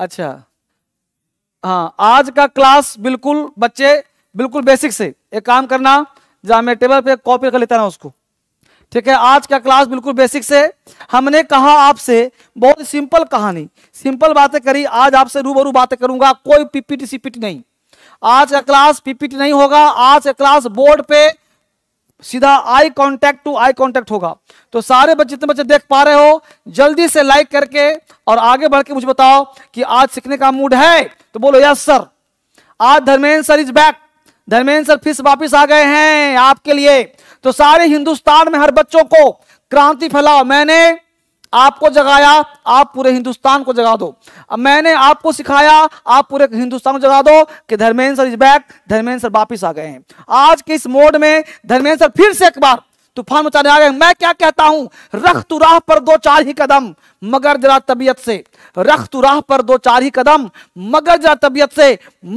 अच्छा हाँ आज का क्लास बिल्कुल बच्चे बिल्कुल बेसिक से एक काम करना जहां मैं टेबल पे कॉपी कर लेता ना उसको ठीक है आज का क्लास बिल्कुल बेसिक से हमने कहा आपसे बहुत सिंपल कहानी सिंपल बातें करी आज आपसे रूबरू बातें करूंगा कोई पीपीटी सीपीटी नहीं आज का क्लास पीपीटी नहीं होगा आज का क्लास बोर्ड पे सीधा eye contact to eye contact होगा तो सारे बच्चे जितने बच्चे देख पा रहे हो जल्दी से लाइक करके और आगे बढ़ के मुझे बताओ कि आज सीखने का मूड है तो बोलो यस सर आज Dharmendra sir is back Dharmendra sir फिर वापिस आ गए हैं आपके लिए तो सारे हिंदुस्तान में हर बच्चों को क्रांति फैलाओ मैंने आपको जगाया आप पूरे हिंदुस्तान को जगा दो अब मैंने आपको सिखाया आप पूरे हिंदुस्तान को जगा दो कि Dharmendra sir is back Dharmendra sir वापिस आ गए हैं आज के इस मोड में धर्मेंद्र सर फिर से एक बार तूफान मचाने आ गए मैं क्या कहता हूं रख तू राह पर दो चार ही कदम मगर जरा तबीयत से रख तू राह पर दो चार ही कदम मगर जरा तबीयत से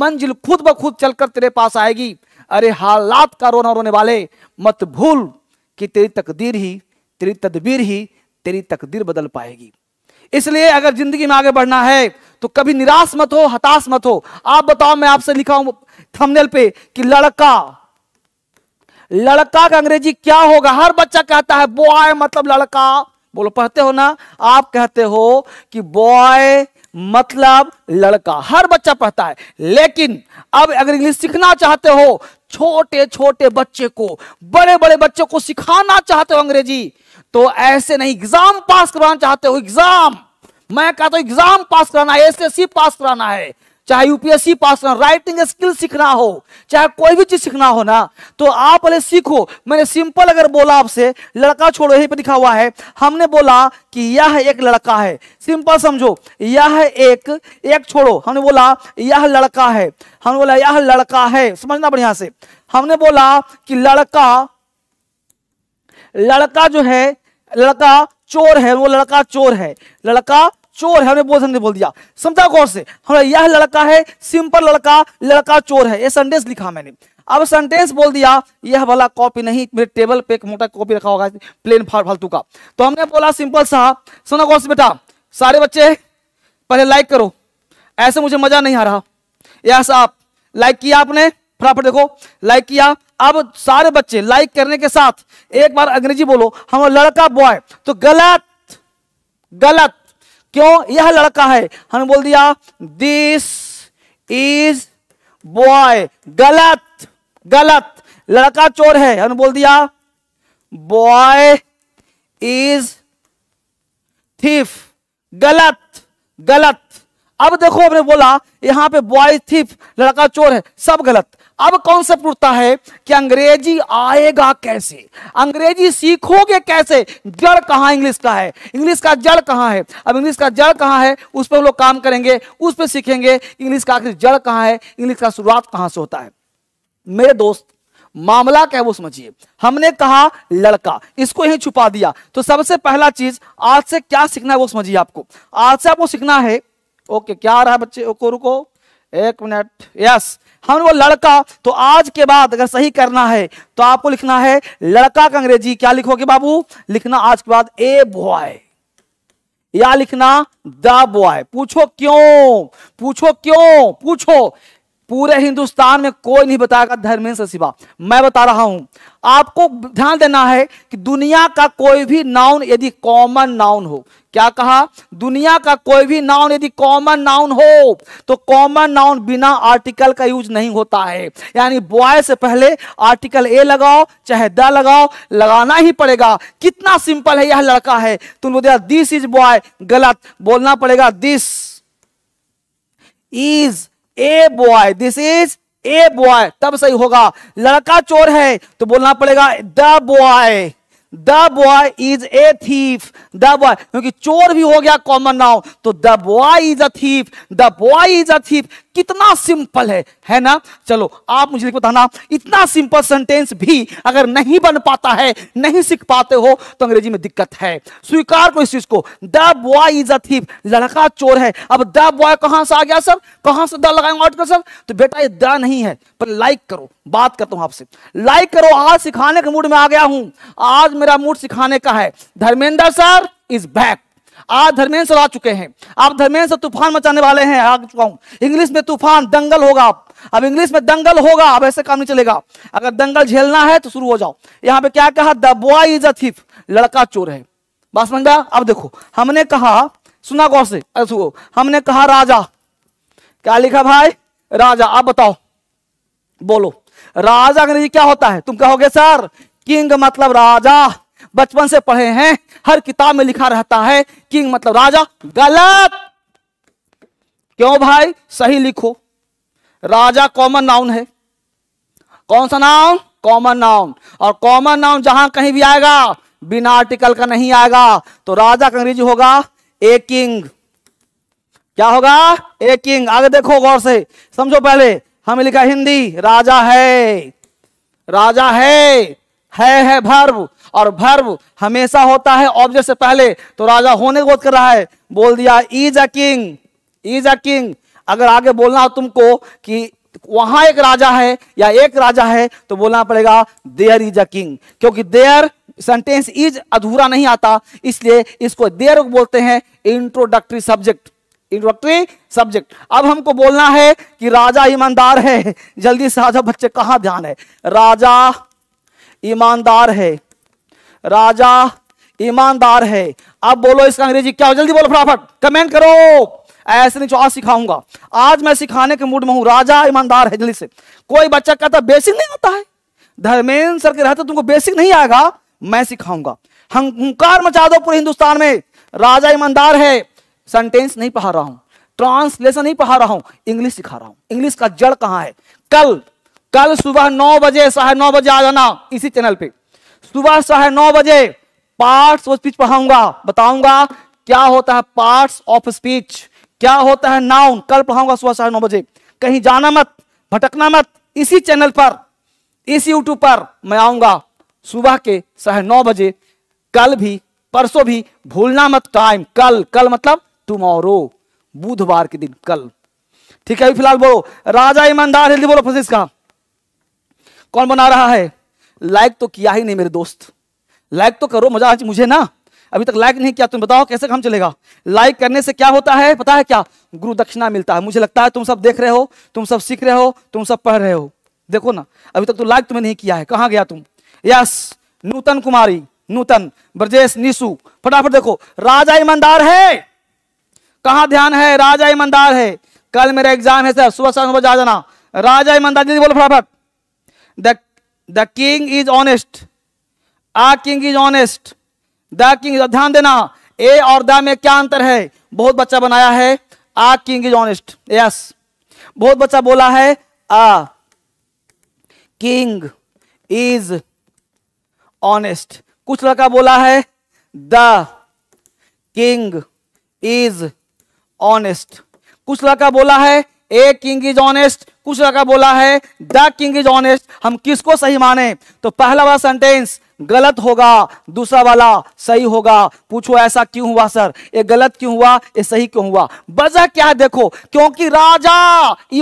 मंजिल खुद ब खुद चलकर तेरे पास आएगी अरे हालात का रोना रोने वाले मत भूल कि तेरी तकदीर ही तेरी तदबीर ही तेरी तकदीर बदल पाएगी इसलिए अगर जिंदगी में आगे बढ़ना है तो कभी निराश मत हो हताश मत हो आप बताओ मैं आपसे लिखा हूं थंबनेल पे कि लड़का लड़का का अंग्रेजी क्या होगा हर बच्चा कहता है बॉय मतलब लड़का बोलो पढ़ते हो ना आप कहते हो कि बॉय मतलब लड़का हर बच्चा पढ़ता है लेकिन अब अगर इंग्लिश सीखना चाहते हो छोटे छोटे बच्चे को बड़े बड़े बच्चों को सिखाना चाहते हो अंग्रेजी तो ऐसे नहीं एग्जाम पास कराना चाहते हो एग्जाम मैं कहता हूं एग्जाम पास कराना है एस पास कराना है चाहे यूपीएससी पास करना राइटिंग स्किल सीखना हो चाहे कोई भी चीज सीखना हो ना तो आप पहले सीखो मैंने सिंपल अगर बोला आपसे लड़का छोड़ो यहीं पर लिखा हुआ है हमने बोला कि यह एक लड़का है सिंपल समझो यह एक एक छोड़ो हमने बोला यह लड़का है हमने बोला यह लड़का है समझना बढ़िया से हमने बोला कि लड़का लड़का जो है लड़का चोर है वो लड़का चोर है लड़का चोर है हमने बहुत संदेश बोल दिया समझा गौर से हमारा यह लड़का है सिंपल लड़का लड़का चोर है ये सेंटेंस लिखा मैंने अब सेंटेंस बोल दिया यह वाला कॉपी नहीं मेरे टेबल पे एक मोटा कॉपी रखा होगा प्लेन फालतू का तो हमने बोला सिंपल सा सुना गौर से बेटा सारे बच्चे पहले लाइक करो ऐसे मुझे मजा नहीं आ रहा यह साहब लाइक किया आपने फटाफट देखो लाइक किया अब सारे बच्चे लाइक करने के साथ एक बार अंग्रेजी बोलो हम लड़का बॉय तो गलत गलत क्यों यह लड़का है हमने बोल दिया दिस इज बॉय गलत गलत लड़का चोर है हमने बोल दिया बॉय इज थीफ गलत गलत अब देखो हमने बोला यहाँ पे बॉय थीफ लड़का चोर है सब गलत अब कॉन्सेप्ट उठता है कि अंग्रेजी आएगा कैसे अंग्रेजी सीखोगे कैसे जड़ कहां इंग्लिश का है इंग्लिश का जड़ कहां है अब इंग्लिश का जड़ कहाँ है उस पर हम लोग काम करेंगे उस पर सीखेंगे इंग्लिश का आखिर जड़ कहाँ है इंग्लिश का शुरुआत कहां से होता है मेरे दोस्त मामला क्या है वो समझिए हमने कहा लड़का इसको यही छुपा दिया तो सबसे पहला चीज आज से क्या सीखना है वो समझिए आपको आज से आपको सीखना है ओके क्या आ रहा है बच्चे ओको रुको एक मिनट यस हम वो लड़का तो आज के बाद अगर सही करना है तो आपको लिखना है लड़का का अंग्रेजी क्या लिखोगे बाबू लिखना आज के बाद ए बॉय या लिखना द बॉय पूछो क्यों पूछो क्यों पूछो पूरे हिंदुस्तान में कोई नहीं बताएगा धर्मेंद्र से सिवा मैं बता रहा हूं आपको ध्यान देना है कि दुनिया का कोई भी नाउन यदि कॉमन नाउन हो क्या कहा दुनिया का कोई भी नाउन यदि कॉमन नाउन हो तो कॉमन नाउन बिना आर्टिकल का यूज नहीं होता है यानी बॉय से पहले आर्टिकल ए लगाओ चाहे द लगाओ लगाना ही पड़ेगा कितना सिंपल है यह लड़का है तुम तो बोल दिस इज बॉय गलत बोलना पड़ेगा this is a boy this is a boy तब सही होगा लड़का चोर है तो बोलना पड़ेगा the boy the boy is a thief the boy क्योंकि चोर भी हो गया कॉमन नाउ तो the boy is a thief the boy is a thief कितना सिंपल है है ना चलो आप मुझे बताना इतना सिंपल सेंटेंस भी अगर नहीं बन पाता है नहीं सीख पाते हो तो अंग्रेजी में दिक्कत है स्वीकार को इस चीज को the boy is a thief लड़का चोर है अब द बॉय कहां से आ गया सर कहां से द लगाएंगे आर्टिकल सर तो बेटा ये द नहीं है पर लाइक करो बात करता हूं आपसे लाइक करो आज सिखाने के मूड में आ गया हूं आज मेरा मूड सिखाने का है धर्मेंद्र सर इज बैक आज धर्मेंद्र सर आ चुके हैं आप धर्मेंद्र सर तूफान मचाने वाले हैं आ चुका हूं इंग्लिश में तूफान दंगल होगा अब इंग्लिश में दंगल होगा अब ऐसे काम नहीं चलेगा अगर दंगल झेलना है तो शुरू हो जाओ यहाँ पे क्या कहा the boy is a thief लड़का चोर है बात समझ गया अब देखो हमने कहा सुना गौर से हमने कहा राजा क्या लिखा भाई राजा आप बताओ बोलो राजा अंग्रेजी क्या होता है तुम कहोगे सर किंग मतलब राजा बचपन से पढ़े हैं हर किताब में लिखा रहता है किंग मतलब राजा गलत क्यों भाई सही लिखो राजा कॉमन नाउन है कौन सा नाउन कॉमन नाउन और कॉमन नाउन जहां कहीं भी आएगा बिना आर्टिकल का नहीं आएगा तो राजा का अंग्रेजी होगा ए किंग क्या होगा ए किंग आगे देखो गौर से समझो पहले हमें लिखा हिंदी राजा है राजा है है है भर्व और भर्व हमेशा होता है ऑब्जेक्ट से पहले तो राजा होने को कर रहा है बोल दिया is a king is a king अगर आगे बोलना हो तुमको कि वहां एक राजा है या एक राजा है तो बोलना पड़ेगा देयर इज अ किंग क्योंकि देयर सेंटेंस इज अधूरा नहीं आता इसलिए इसको देयर बोलते हैं इंट्रोडक्टरी सब्जेक्ट इंट्रोडक्टरी सब्जेक्ट अब हमको बोलना है कि राजा ईमानदार है जल्दी से राजा बच्चे कहां ध्यान है राजा ईमानदार है राजा ईमानदार है अब बोलो इसका अंग्रेजी क्या हो जल्दी बोलो फटाफट कमेंट करो ऐसे नहीं आज सिखाऊंगा आज मैं सिखाने के मूड में हूं राजा ईमानदार है जल्दी से कोई बच्चा कहता बेसिक नहीं होता है धर्मेंद्र सर के रहते तो तुमको बेसिक नहीं आएगा मैं सिखाऊंगा हंकार मचा दो पूरे हिंदुस्तान में राजा ईमानदार है सेंटेंस नहीं पढ़ा रहा हूं ट्रांसलेशन नहीं पढ़ा रहा हूं इंग्लिश सिखा रहा हूं इंग्लिश का जड़ कहां है कल कल सुबह नौ बजे साढ़े नौ बजे आ जाना इसी चैनल पे सुबह साढ़े नौ बजे पार्ट्स ऑफ स्पीच पढ़ाऊंगा बताऊंगा क्या होता है पार्ट्स ऑफ स्पीच क्या होता है नाउन कल पढ़ाऊंगा सुबह साढ़े नौ बजे कहीं जाना मत भटकना मत इसी चैनल पर इस यूट्यूब पर मैं आऊंगा सुबह के साढ़े नौ बजे कल भी परसों भी भूलना मत टाइम कल कल मतलब टुमारो बुधवार के दिन कल ठीक है अभी फिलहाल बोलो राजा ईमानदार जल्दी बोलो फंसिस का कौन बना रहा है लाइक तो किया ही नहीं मेरे दोस्त लाइक तो करो मजा मुझे ना अभी तक लाइक नहीं किया तुम बताओ कैसे काम चलेगा लाइक करने से क्या होता है पता है क्या गुरु दक्षिणा मिलता है मुझे लगता है तुम सब देख रहे हो तुम सब सीख रहे हो तुम सब पढ़ रहे हो देखो ना अभी तक तो लाइक तुम्हें नहीं किया है कहाँ गया तुम यस नूतन कुमारी नूतन ब्रजेश निशु फटाफट देखो राजा ईमानदार है कहा ध्यान है राजा ईमानदार है कल मेरा एग्जाम है सर सुबह सुबह जा जाना राजा ईमानदार जी बोलो फटाफट the king is honest a king is honest the king ध्यान देना ए और द में क्या अंतर है बहुत बच्चा बनाया है a king is honest yes बहुत बच्चा बोला है आ किंग इज ऑनेस्ट कुछ लड़का बोला है द किंग इज ऑनेस्ट कुछ लड़का बोला है ए किंग इज ऑनेस्ट कुछ लगा बोला है द किंग इज ऑनेस्ट हम किसको सही माने तो पहला वाला सेंटेंस गलत होगा दूसरा वाला सही होगा पूछो ऐसा क्यों हुआ सर ये गलत क्यों हुआ ये सही क्यों हुआ वजह क्या है देखो क्योंकि राजा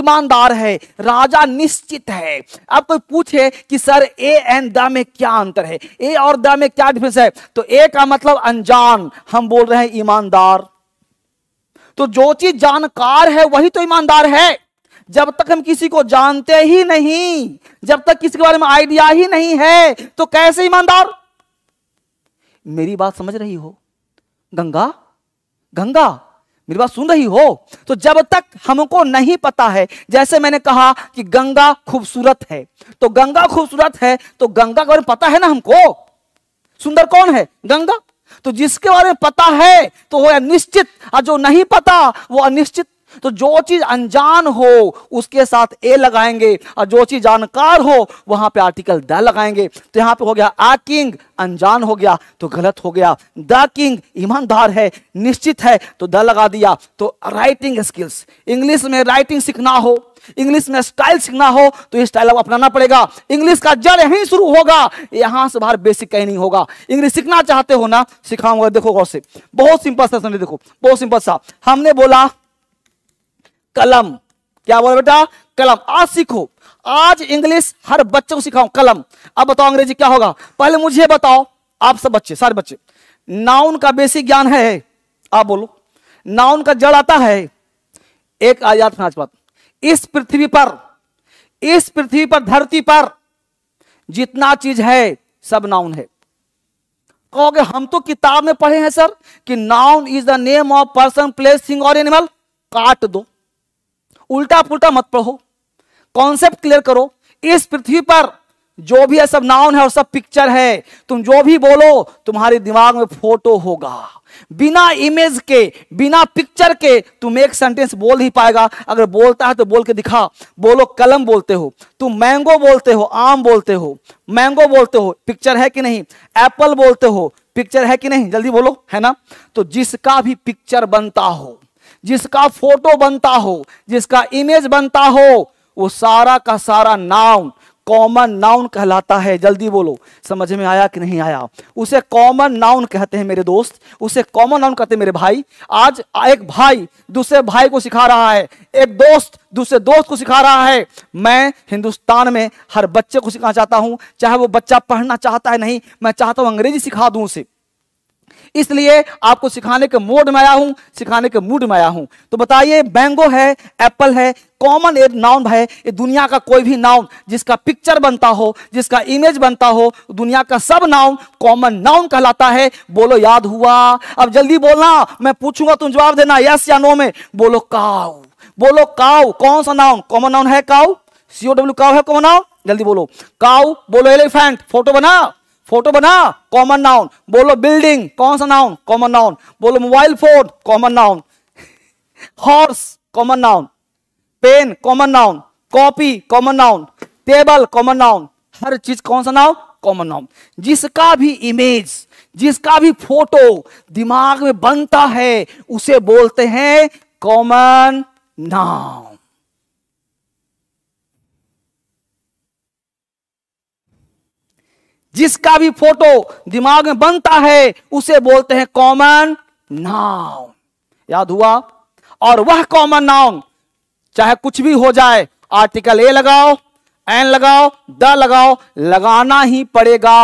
ईमानदार है राजा निश्चित है अब कोई पूछे कि सर ए एंड द में क्या अंतर है ए और द में क्या डिफरेंस है तो ए का मतलब अनजान हम बोल रहे हैं ईमानदार तो जो चीज जानकार है वही तो ईमानदार है जब तक हम किसी को जानते ही नहीं जब तक किसी के बारे में आइडिया ही नहीं है तो कैसे ईमानदार मेरी बात समझ रही हो गंगा गंगा मेरी बात सुन रही हो तो जब तक हमको नहीं पता है जैसे मैंने कहा कि गंगा खूबसूरत है तो गंगा खूबसूरत है तो गंगा के बारे में पता है ना हमको सुंदर कौन है गंगा तो जिसके बारे में पता है तो वो अनिश्चित और जो नहीं पता वो अनिश्चित तो जो चीज अनजान हो उसके साथ ए लगाएंगे और जो चीज जानकार हो वहां पे आर्टिकल द लगाएंगे तो यहां पे हो गया आ किंग अनजान हो गया तो गलत हो गया द किंग ईमानदार है निश्चित है तो द लगा दिया तो राइटिंग स्किल्स इंग्लिश में राइटिंग सीखना हो इंग्लिश में स्टाइल सीखना हो तो ये स्टाइल आपको अपनाना पड़ेगा इंग्लिश का जड़ यहीं शुरू होगा यहां से बाहर बेसिक कहीं नहीं होगा इंग्लिश सीखना चाहते हो ना सिखाऊंगा देखो गौर से बहुत सिंपल सा देखो बहुत सिंपल सा हमने बोला कलम क्या बोलो बेटा कलम आज सीखो आज इंग्लिश हर बच्चे को सिखाओ कलम अब बताओ अंग्रेजी क्या होगा पहले मुझे बताओ आप सब बच्चे सारे बच्चे नाउन का बेसिक ज्ञान है आप बोलो नाउन का जड़ आता है एक आजाद नाच बात इस पृथ्वी पर इस पृथ्वी पर धरती पर जितना चीज है सब नाउन है कहोगे हम तो किताब में पढ़े हैं सर कि noun is the name of person place thing और एनिमल काट दो उल्टा पुल्टा मत पढ़ो कॉन्सेप्ट क्लियर करो इस पृथ्वी पर जो भी है सब नाउन है और सब पिक्चर है तुम जो भी बोलो तुम्हारे दिमाग में फोटो होगा बिना इमेज के बिना पिक्चर के तुम एक सेंटेंस बोल ही पाएगा अगर बोलता है तो बोल के दिखा बोलो कलम बोलते हो तुम मैंगो बोलते हो आम बोलते हो मैंगो बोलते हो पिक्चर है कि नहीं एप्पल बोलते हो पिक्चर है कि नहीं जल्दी बोलो है ना तो जिसका भी पिक्चर बनता हो जिसका फोटो बनता हो जिसका इमेज बनता हो वो सारा का सारा नाउन कॉमन नाउन कहलाता है जल्दी बोलो समझ में आया कि नहीं आया उसे कॉमन नाउन कहते हैं मेरे दोस्त उसे कॉमन नाउन कहते हैं मेरे भाई आज एक भाई दूसरे भाई को सिखा रहा है एक दोस्त दूसरे दोस्त को सिखा रहा है मैं हिंदुस्तान में हर बच्चे को सिखाना चाहता हूं चाहे वो बच्चा पढ़ना चाहता है नहीं मैं चाहता हूं अंग्रेजी सिखा दूं उसे इसलिए आपको सिखाने के मोड में आया हूं सिखाने के मूड में आया हूं तो बताइए बैंगो है एप्पल है कॉमन एक नाउन है ये दुनिया का कोई भी नाउन जिसका पिक्चर बनता हो जिसका इमेज बनता हो दुनिया का सब नाउन कॉमन नाउन कहलाता है बोलो याद हुआ अब जल्दी बोलना मैं पूछूंगा तुम जवाब देना यस या नो में बोलो काउ बोलो काउ कौन सा नाउन कॉमन नाउन है काउ सीओ डब्ल्यू काउ है कॉमन नाउन जल्दी बोलो काउ बोलो एलिफेंट फोटो बना फोटो बना कॉमन नाउन बोलो बिल्डिंग कौन सा नाउन कॉमन नाउन बोलो mobile phone common noun horse common noun pen common noun copy common noun table common noun हर चीज कौन सा नाउन कॉमन नाउन जिसका भी इमेज जिसका भी फोटो दिमाग में बनता है उसे बोलते हैं कॉमन नाउन जिसका भी फोटो दिमाग में बनता है उसे बोलते हैं कॉमन नाउन याद हुआ और वह कॉमन नाउन चाहे कुछ भी हो जाए आर्टिकल ए लगाओ एन लगाओ द लगाओ लगाना ही पड़ेगा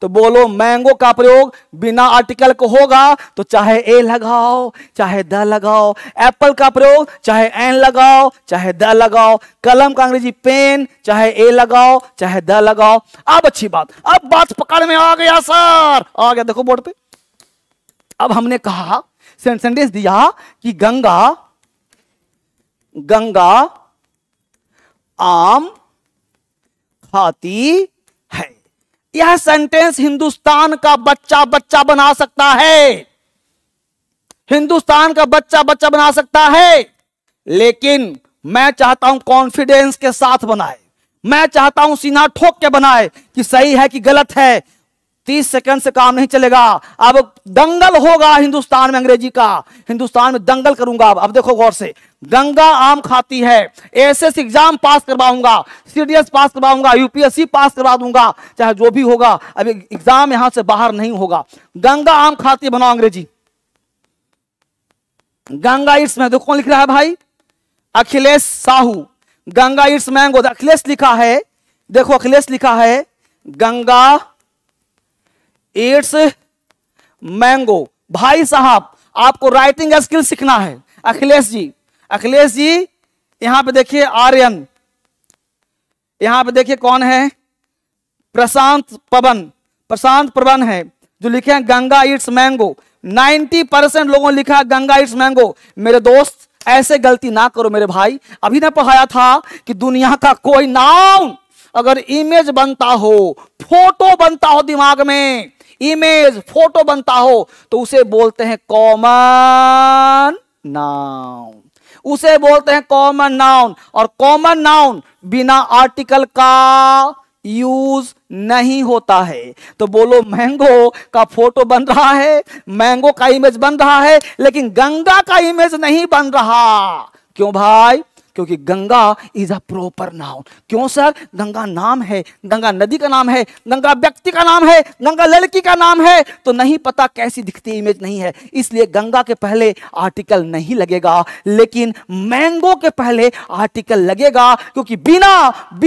तो बोलो मैंगो का प्रयोग बिना आर्टिकल को होगा तो चाहे ए लगाओ चाहे द लगाओ एप्पल का प्रयोग चाहे एन लगाओ चाहे द लगाओ कलम का अंग्रेजी पेन चाहे ए लगाओ चाहे द लगाओ अब अच्छी बात अब बात पकड़ में आ गया सर आ गया देखो बोर्ड पे अब हमने कहा सेंटेंस दिया कि गंगा गंगा आम खाती है यह सेंटेंस हिंदुस्तान का बच्चा बच्चा बना सकता है हिंदुस्तान का बच्चा बच्चा बना सकता है लेकिन मैं चाहता हूं कॉन्फिडेंस के साथ बनाए मैं चाहता हूं सीना ठोक के बनाए कि सही है कि गलत है तीस सेकंड से काम नहीं चलेगा अब दंगल होगा हिंदुस्तान में अंग्रेजी का हिंदुस्तान में दंगल करूंगा अब देखो गौर से गंगा आम खाती है एस एस एग्जाम पास करवाऊंगा सीडीएस पास करवाऊंगा यूपीएससी पास करवा दूंगा चाहे जो भी होगा अब एग्जाम यहां से बाहर नहीं होगा गंगा आम खाती बनाओ अंग्रेजी गंगा इट्स में देखो लिख रहा है भाई अखिलेश साहू गंगा इट्स मैंगो अखिलेश लिखा है देखो अखिलेश लिखा है गंगा एड्स मैंगो भाई साहब आपको राइटिंग स्किल सीखना है अखिलेश जी अखिलेश जी यहां पे देखिए आर्यन यहां पे देखिए कौन है प्रशांत पवन प्रशांत पवन है जो लिखे हैं गंगा इट्स मैंगो 90 परसेंट लोगों ने लिखा गंगा इट्स मैंगो मेरे दोस्त ऐसे गलती ना करो मेरे भाई अभी ने पढ़ाया था कि दुनिया का कोई नाम अगर इमेज बनता हो फोटो बनता हो दिमाग में इमेज फोटो बनता हो तो उसे बोलते हैं कॉमन नाउन उसे बोलते हैं कॉमन नाउन और कॉमन नाउन बिना आर्टिकल का यूज नहीं होता है तो बोलो मैंगो का फोटो बन रहा है मैंगो का इमेज बन रहा है लेकिन गंगा का इमेज नहीं बन रहा क्यों भाई क्योंकि Ganga is a proper noun क्यों सर गंगा नाम है गंगा नदी का नाम है गंगा व्यक्ति का नाम है गंगा लड़की का नाम है तो नहीं पता कैसी दिखती इमेज नहीं है इसलिए गंगा के पहले आर्टिकल नहीं लगेगा लेकिन मैंगो के पहले आर्टिकल लगेगा क्योंकि बिना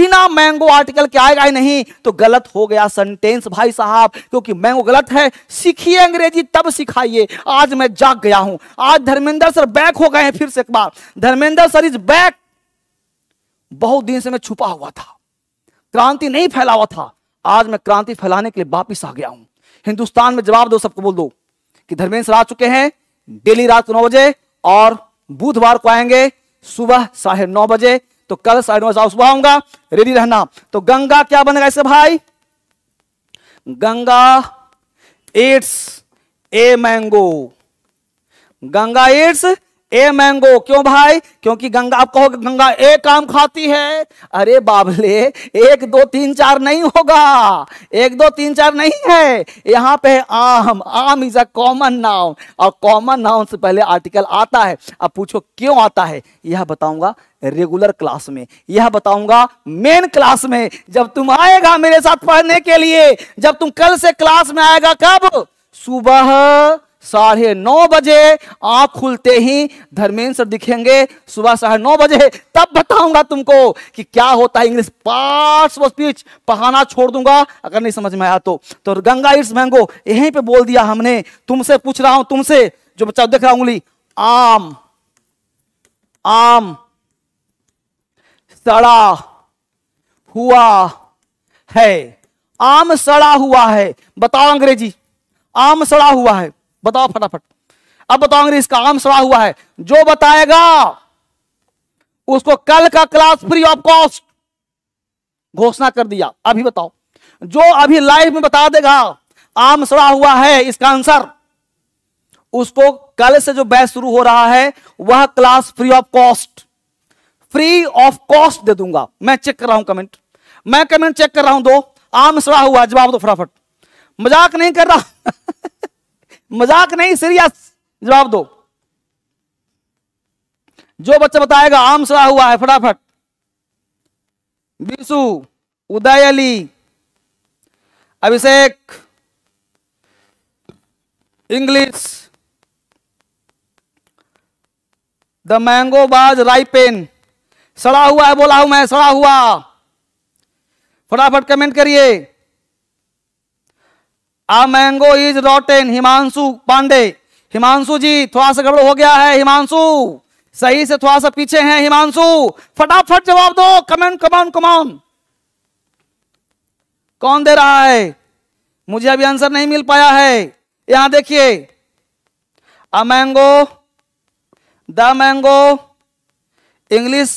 बिना मैंगो आर्टिकल के आएगा ही नहीं तो गलत हो गया सेंटेंस भाई साहब क्योंकि मैंगो गलत है सीखिए अंग्रेजी तब सिखाइए आज मैं जाग गया हूं आज धर्मेंद्र सर बैक हो गए हैं फिर से एक बार धर्मेंद्र सर इज बैक बहुत दिन से मैं छुपा हुआ था क्रांति नहीं फैला हुआ था आज मैं क्रांति फैलाने के लिए वापिस आ गया हूं हिंदुस्तान में जवाब दो सबको बोल दो कि धर्मेंद्र आ चुके हैं डेली रात नौ बजे और बुधवार को आएंगे सुबह साढ़े नौ बजे तो कल साढ़े नौ बजे सुबह आऊंगा रेडी रहना तो गंगा क्या बनेगा ऐसे भाई Ganga eats a mango Ganga eats a mango क्यों भाई क्योंकि गंगा आप कहोगे गंगा एक काम खाती है अरे बाबले एक दो तीन चार नहीं होगा एक दो तीन चार नहीं है यहाँ पे आम aam is a common noun और कॉमन नाउन से पहले आर्टिकल आता है अब पूछो क्यों आता है यह बताऊंगा रेगुलर क्लास में यह बताऊंगा मेन क्लास में जब तुम आएगा मेरे साथ पढ़ने के लिए जब तुम कल से क्लास में आएगा कब सुबह साढ़े नौ बजे आंख खुलते ही धर्मेंद्र सर दिखेंगे सुबह साढ़े नौ बजे तब बताऊंगा तुमको कि क्या होता है इंग्लिश पार्ट्स ऑफ स्पीच पढ़ाना छोड़ दूंगा अगर नहीं समझ में आया तो, तो गंगा इट्स मैंगो यहीं पे बोल दिया हमने तुमसे पूछ रहा हूं तुमसे जो बच्चा देख रहा उंगली आम आम सड़ा हुआ है आम सड़ा हुआ है बताओ अंग्रेजी आम सड़ा हुआ है बताओ फटाफट अब बताओ अंग्रेज का आम सड़ा हुआ है जो बताएगा उसको कल का क्लास फ्री ऑफ कॉस्ट घोषणा कर दिया अभी बताओ जो अभी लाइव में बता देगा आम सड़ा हुआ है इसका आंसर उसको कल से जो बैच शुरू हो रहा है वह class free of cost free of cost दे दूंगा मैं चेक कर रहा हूं कमेंट मैं कमेंट चेक कर रहा हूं दो आम सड़ा हुआ जवाब दो फटाफट मजाक नहीं कर रहा मजाक नहीं सीरियस जवाब दो जो बच्चा बताएगा आम सड़ा हुआ है फटाफट Vishu Uday Ali Abhishek English the mango was ripen सड़ा हुआ है बोला हूं मैं सड़ा हुआ फटाफट कमेंट करिए a mango is rotten Himanshu Pandey Himanshu ji थोड़ा सा गड़बड़ हो गया है हिमांशु सही से थोड़ा सा पीछे हैं हिमांशु फटाफट जवाब दो कमेंट कमान कमान कौन दे रहा है मुझे अभी आंसर नहीं मिल पाया है यहां देखिए a mango the mango English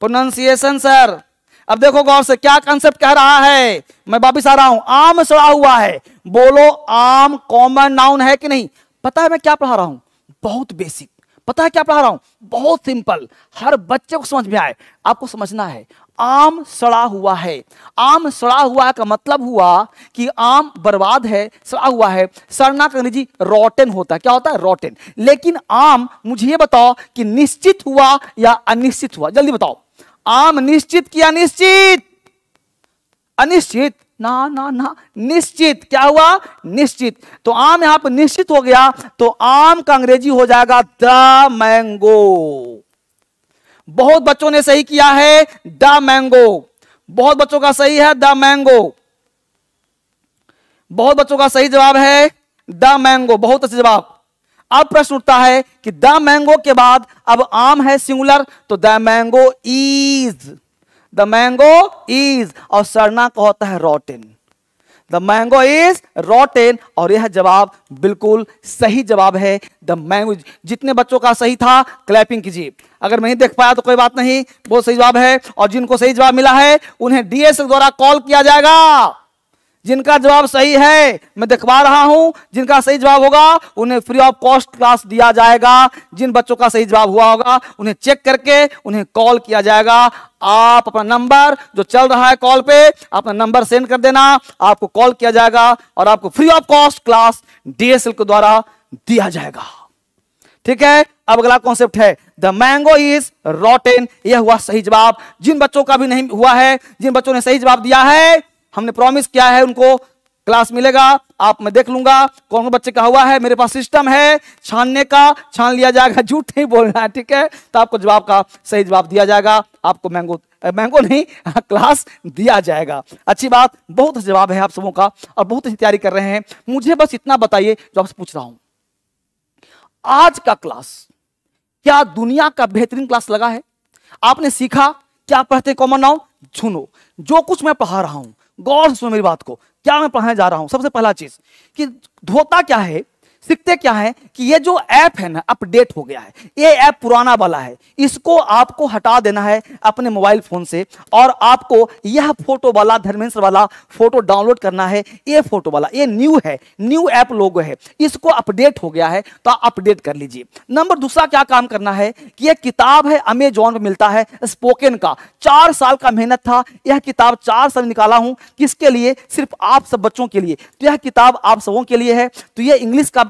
pronunciation sir अब देखो गौर से क्या कंसेप्ट कह रहा है मैं वापिस आ रहा हूं आम सड़ा हुआ है बोलो आम कॉमन नाउन है कि नहीं पता है मैं क्या पढ़ा रहा हूं बहुत बेसिक पता है क्या पढ़ा रहा हूं बहुत सिंपल हर बच्चे को समझ में आए आपको समझना है आम सड़ा हुआ है आम सड़ा हुआ का मतलब हुआ कि आम बर्बाद है सड़ा हुआ है सड़ना का अंग्रेजी रोटेन होता है क्या होता है रोटेन लेकिन आम मुझे ये बताओ कि निश्चित हुआ या अनिश्चित हुआ जल्दी बताओ आम निश्चित किया निश्चित अनिश्चित ना ना ना निश्चित क्या हुआ निश्चित तो आम यहां पर निश्चित हो गया तो आम का अंग्रेजी हो जाएगा द मैंगो बहुत बच्चों ने सही किया है द मैंगो बहुत बच्चों का सही है द मैंगो बहुत बच्चों का सही जवाब है द मैंगो बहुत अच्छे जवाब अब प्रश्न उठता है कि द मैंगो के बाद अब आम है सिंगुलर तो the mango is the mango is और सरना को होता है rotten the mango is rotten और यह जवाब बिल्कुल सही जवाब है द मैंगो जितने बच्चों का सही था क्लैपिंग कीजिए अगर नहीं देख पाया तो कोई बात नहीं बहुत सही जवाब है और जिनको सही जवाब मिला है उन्हें डीएस द्वारा कॉल किया जाएगा जिनका जवाब सही है मैं दिखवा रहा हूं जिनका सही जवाब होगा उन्हें फ्री ऑफ कॉस्ट क्लास दिया जाएगा जिन बच्चों का सही जवाब हुआ होगा उन्हें चेक करके उन्हें कॉल किया जाएगा आप अपना नंबर जो चल रहा है कॉल पे अपना नंबर सेंड कर देना आपको कॉल किया जाएगा और आपको free of cost class DSL के द्वारा दिया जाएगा ठीक है अब अगला कॉन्सेप्ट है द मैंगो इज रॉटेन यह हुआ सही जवाब जिन बच्चों का भी नहीं हुआ है जिन बच्चों ने सही जवाब दिया है हमने प्रॉमिस किया है उनको क्लास मिलेगा आप मैं देख लूंगा कौन कौन बच्चे का हुआ है मेरे पास सिस्टम है छानने का छान लिया जाएगा झूठ नहीं बोलना है ठीक है तो आपको जवाब का सही जवाब दिया जाएगा आपको मैंगो मैंगो नहीं क्लास दिया जाएगा अच्छी बात बहुत जवाब है आप सबों का और बहुत अच्छी तैयारी कर रहे हैं मुझे बस इतना बताइए जो आपसे पूछ रहा हूं आज का क्लास क्या दुनिया का बेहतरीन क्लास लगा है आपने सीखा क्या पढ़ते कॉमन नाउ झुनो जो कुछ मैं पढ़ा रहा हूं गौर सुनो मेरी बात को क्या मैं पढ़ाने जा रहा हूं सबसे पहला चीज कि धोता क्या है सीखते क्या है कि ये जो ऐप है ना अपडेट हो गया है ये ऐप पुराना वाला है इसको आपको हटा देना है अपने मोबाइल फोन से और आपको यह फोटो वाला धर्मेंद्र वाला फोटो डाउनलोड करना है ये फोटो वाला ये न्यू है न्यू ऐप लोगो है इसको अपडेट हो गया है तो अपडेट कर लीजिए नंबर दूसरा क्या काम करना है कि यह किताब है अमेजोन पर मिलता है स्पोकन का चार साल का मेहनत था यह किताब चार साल निकाला हूं किसके लिए सिर्फ आप सब बच्चों के लिए तो यह किताब आप सबों के लिए है तो यह इंग्लिश का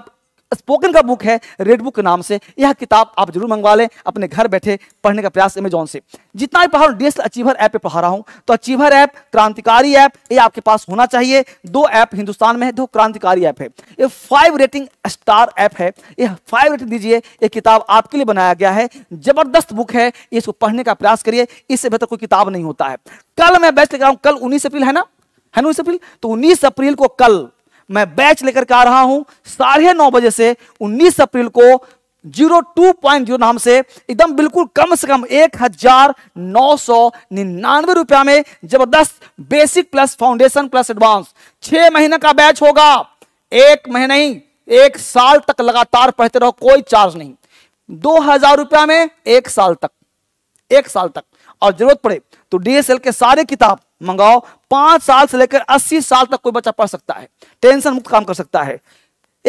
स्पोकन का बुक है रेड बुक के नाम से यह किताब आप जरूर मंगवा लें अपने घर बैठे पढ़ने का प्रयास अमेजोन से जितना भी पढ़ा डिजिटल अचीवर ऐप पे पढ़ा रहा हूं तो अचीवर ऐप क्रांतिकारी ऐप ये आपके पास होना चाहिए दो ऐप हिंदुस्तान में है दो क्रांतिकारी ऐप है ये फाइव रेटिंग स्टार ऐप है ये फाइव रेटिंग दीजिए ये किताब आपके लिए बनाया गया है जबरदस्त बुक है इसको पढ़ने का प्रयास करिए इससे बेहतर कोई किताब नहीं होता है कल मैं बैच लेकर कल उन्नीस अप्रैल है ना है ना उन्नीस अप्रैल तो उन्नीस अप्रैल को कल मैं बैच लेकर के आ रहा हूं साढ़े नौ बजे से 19 अप्रैल को जीरो टू पॉइंट जीरो नाम से एकदम बिल्कुल कम से कम एक हजार नौ सौ निन्यानवे रुपया में जबरदस्त basic plus foundation plus advance छह महीने का बैच होगा एक महीने ही एक साल तक लगातार पढ़ते रहो कोई चार्ज नहीं दो हजार रुपया में एक साल तक एक साल तक और जरूरत पड़े तो डीएसएल के सारे किताब मंगाओ पांच साल से लेकर अस्सी साल तक कोई बच्चा पढ़ सकता है टेंशन मुक्त काम कर सकता है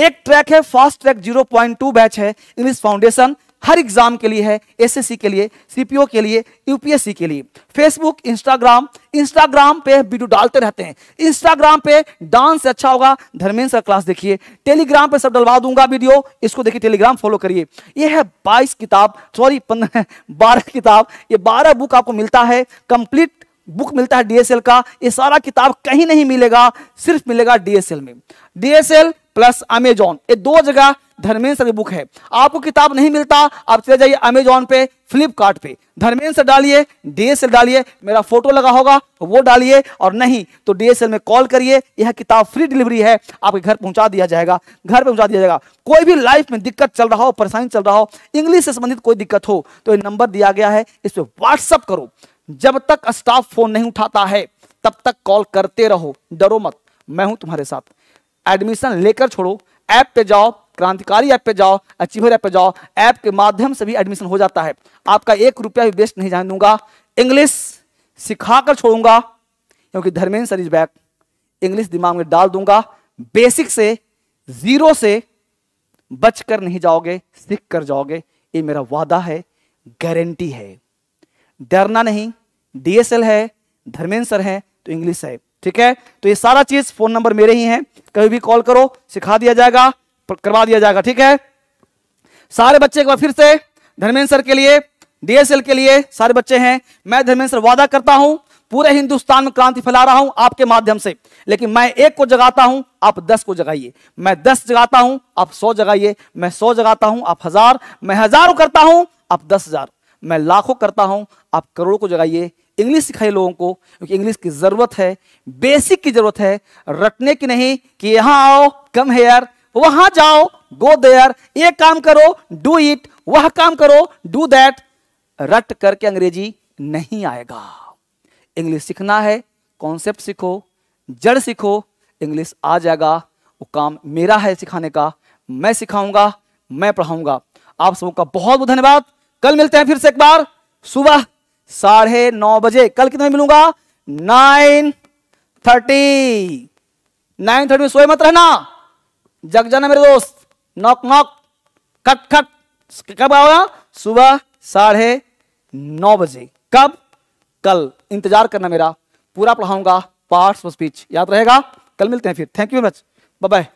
एक ट्रैक है fast track zero point two batch है इंग्लिश फाउंडेशन हर एग्जाम के लिए है एसएससी के लिए सीपीओ के लिए यूपीएससी के लिए फेसबुक इंस्टाग्राम इंस्टाग्राम पे वीडियो डालते रहते हैं इंस्टाग्राम पे डांस अच्छा होगा धर्मेंद्र सर क्लास देखिए टेलीग्राम पे सब डलवा दूंगा वीडियो इसको देखिए टेलीग्राम फॉलो करिए ये है बाईस किताब सॉरी पंद्रह बारह किताब ये बारह बुक आपको मिलता है कंप्लीट बुक मिलता है डीएसएल का ये सारा किताब कहीं नहीं मिलेगा सिर्फ मिलेगा डीएसएल में डीएसएल प्लस अमेजॉन ये दो जगह धर्मेंद्र सर बुक है आपको किताब नहीं मिलता आप चले जाइए अमेजॉन पे फ्लिपकार्ट पे धर्मेंद्र सर डालिए डीएसएल डालिए मेरा फोटो लगा होगा वो डालिए और नहीं तो डीएसएल में कॉल करिए यह किताब फ्री डिलीवरी है आपके घर पहुंचा दिया जाएगा घर पे पहुंचा दिया जाएगा कोई भी लाइफ में दिक्कत चल रहा हो परेशानी चल रहा हो इंग्लिश से संबंधित कोई दिक्कत हो तो ये नंबर दिया गया है इस पर व्हाट्सअप करो जब तक स्टाफ फोन नहीं उठाता है तब तक कॉल करते रहो डरो मत मैं हूं तुम्हारे साथ एडमिशन लेकर छोड़ो ऐप पे जाओ क्रांतिकारी ऐप पे जाओ अचीवर ऐप पे जाओ ऐप के माध्यम से भी एडमिशन हो जाता है आपका एक रुपया भी वेस्ट नहीं जान दूंगा इंग्लिश सिखा कर छोड़ूंगा क्योंकि Dharmendra sir is back English दिमाग में डाल दूंगा बेसिक से जीरो से बच कर नहीं जाओगे सीख कर जाओगे ये मेरा वादा है गारंटी है डरना नहीं डीएसएल है धर्मेंद्र सर है तो इंग्लिश है ठीक है तो ये सारा चीज फोन नंबर मेरे ही है कभी भी कॉल करो सिखा दिया जाएगा करवा दिया जाएगा ठीक है सारे बच्चे एक बार फिर से धर्मेंद्र सर के लिए डीएसएल के लिए सारे बच्चे हैं मैं धर्मेंद्र सर वादा करता हूं पूरे हिंदुस्तान में क्रांति फैला रहा हूं आपके माध्यम से लेकिन मैं एक को जगाता हूं आप दस को जगाइए मैं दस जगाता हूं आप सौ जगाइए मैं सौ जगाता हूं आप हजार मैं हजारों करता हूं आप दस हजार मैं लाखों करता हूं आप करोड़ों को जगाइए इंग्लिश सिखाइए लोगों को क्योंकि इंग्लिश की ज़रूरत है बेसिक की ज़रूरत है रटने की नहीं कि यहां आओ कम हेयर वहां जाओ गो देयर ये काम करो डू इट वह काम करो डू दैट रट करके अंग्रेजी नहीं आएगा इंग्लिश सीखना है कॉन्सेप्ट सीखो जड़ सीखो इंग्लिश आ जाएगा वो काम मेरा है सिखाने का मैं सिखाऊंगा मैं पढ़ाऊंगा आप सबका बहुत बहुत धन्यवाद कल मिलते हैं फिर से एक बार सुबह साढ़े नौ बजे कल कितने मिलूंगा नाइन थर्टी नाइन थर्टी में सोए मत रहना जग जाना मेरे दोस्त नॉक नॉक कट खट कब आओगा सुबह साढ़े नौ बजे कब कल इंतजार करना मेरा पूरा पढ़ाऊंगा पार्ट्स स्पीच याद रहेगा कल मिलते हैं फिर thank you very much bye